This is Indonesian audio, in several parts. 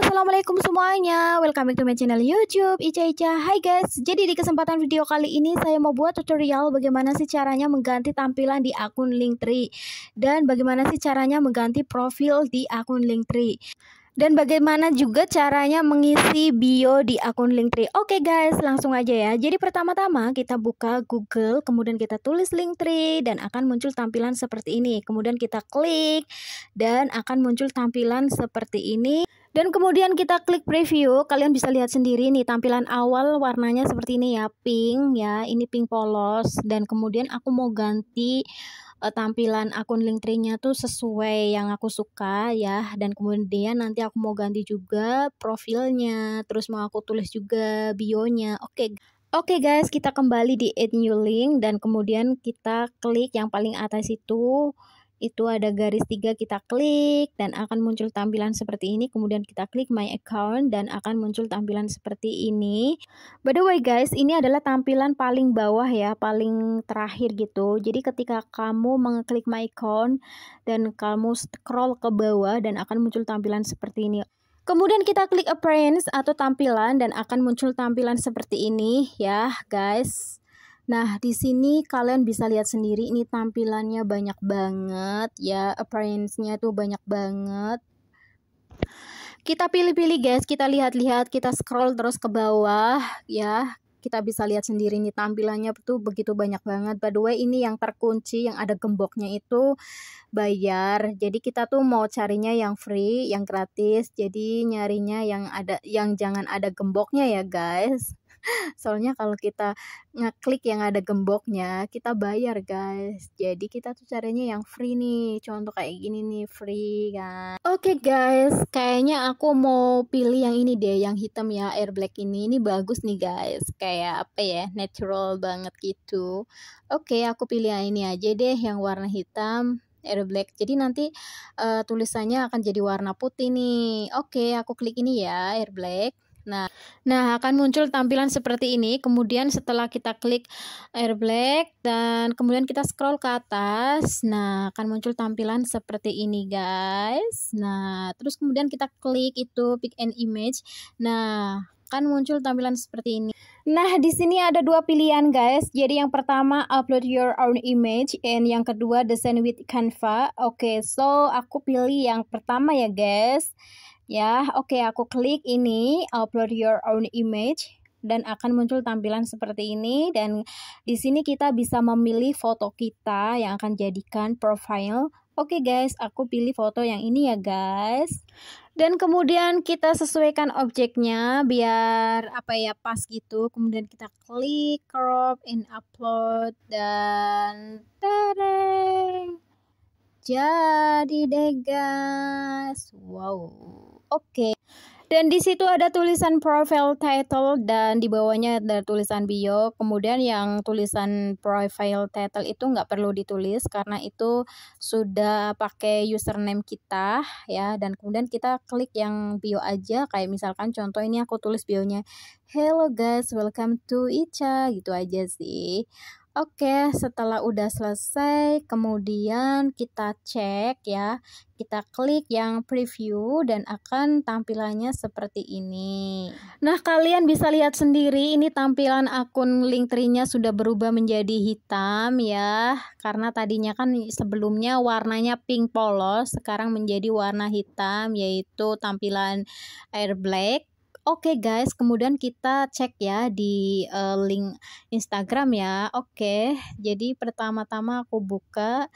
assalamualaikum semuanya Welcome back to my channel youtube Ica Ica Hai guys Jadi di kesempatan video kali ini Saya mau buat tutorial Bagaimana sih caranya mengganti tampilan di akun Linktree Dan bagaimana sih caranya mengganti profil di akun Linktree dan bagaimana juga caranya mengisi bio di akun Linktree. Oke okay guys, langsung aja ya. Jadi pertama-tama kita buka Google, kemudian kita tulis Linktree dan akan muncul tampilan seperti ini. Kemudian kita klik dan akan muncul tampilan seperti ini. Dan kemudian kita klik preview, kalian bisa lihat sendiri nih tampilan awal warnanya seperti ini ya, pink ya. Ini pink polos dan kemudian aku mau ganti uh, tampilan akun Linktree-nya tuh sesuai yang aku suka ya dan kemudian nanti aku mau ganti juga profilnya, terus mau aku tulis juga bio-nya. Oke. Okay. Oke okay guys, kita kembali di add new link dan kemudian kita klik yang paling atas itu itu ada garis tiga kita klik dan akan muncul tampilan seperti ini kemudian kita klik my account dan akan muncul tampilan seperti ini by the way guys ini adalah tampilan paling bawah ya paling terakhir gitu jadi ketika kamu mengklik my account dan kamu scroll ke bawah dan akan muncul tampilan seperti ini Kemudian kita klik appearance atau tampilan dan akan muncul tampilan seperti ini ya guys. Nah, di sini kalian bisa lihat sendiri ini tampilannya banyak banget ya, appearance-nya tuh banyak banget. Kita pilih-pilih guys, kita lihat-lihat, kita scroll terus ke bawah ya. Kita bisa lihat sendiri ini tampilannya tuh begitu banyak banget. By the way, ini yang terkunci yang ada gemboknya itu bayar. Jadi kita tuh mau carinya yang free, yang gratis. Jadi nyarinya yang ada yang jangan ada gemboknya ya, guys soalnya kalau kita ngeklik yang ada gemboknya kita bayar guys jadi kita tuh caranya yang free nih contoh kayak gini nih free kan oke okay, guys kayaknya aku mau pilih yang ini deh yang hitam ya air black ini ini bagus nih guys kayak apa ya natural banget gitu oke okay, aku pilih yang ini aja deh yang warna hitam air black jadi nanti uh, tulisannya akan jadi warna putih nih oke okay, aku klik ini ya air black Nah, nah akan muncul tampilan seperti ini. Kemudian setelah kita klik air black dan kemudian kita scroll ke atas, nah akan muncul tampilan seperti ini, guys. Nah, terus kemudian kita klik itu pick an image. Nah, akan muncul tampilan seperti ini. Nah, di sini ada dua pilihan, guys. Jadi yang pertama upload your own image and yang kedua design with Canva. Oke, okay, so aku pilih yang pertama ya, guys. Ya, oke okay, aku klik ini upload your own image dan akan muncul tampilan seperti ini dan di sini kita bisa memilih foto kita yang akan jadikan profile. Oke okay guys, aku pilih foto yang ini ya guys. Dan kemudian kita sesuaikan objeknya biar apa ya pas gitu. Kemudian kita klik crop and upload dan tereng. Jadi deh guys. Wow. Oke. Okay. Dan di situ ada tulisan profile title dan di bawahnya ada tulisan bio. Kemudian yang tulisan profile title itu nggak perlu ditulis karena itu sudah pakai username kita ya. Dan kemudian kita klik yang bio aja. Kayak misalkan contoh ini aku tulis bionya. Hello guys, welcome to Ica gitu aja sih. Oke, setelah udah selesai, kemudian kita cek ya. Kita klik yang preview dan akan tampilannya seperti ini. Nah, kalian bisa lihat sendiri ini tampilan akun Linktree-nya sudah berubah menjadi hitam ya. Karena tadinya kan sebelumnya warnanya pink polos, sekarang menjadi warna hitam yaitu tampilan air black Oke okay guys, kemudian kita cek ya di uh, link Instagram ya. Oke, okay, jadi pertama-tama aku buka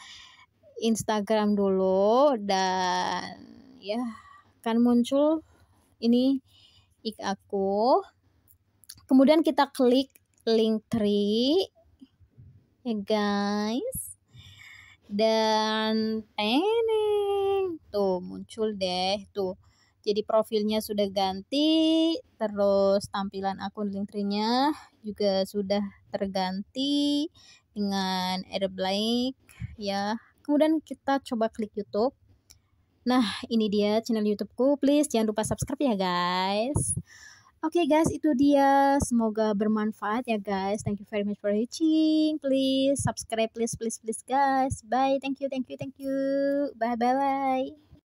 Instagram dulu dan ya akan muncul ini ik aku. Kemudian kita klik link tree ya guys dan ini tuh muncul deh tuh jadi profilnya sudah ganti terus tampilan akun linktree juga sudah terganti dengan Air Black ya kemudian kita coba klik YouTube Nah, ini dia channel YouTubeku. Please jangan lupa subscribe ya, guys. Oke okay guys, itu dia. Semoga bermanfaat ya guys. Thank you very much for watching. Please subscribe, please, please, please guys. Bye. Thank you, thank you, thank you. Bye, bye, bye.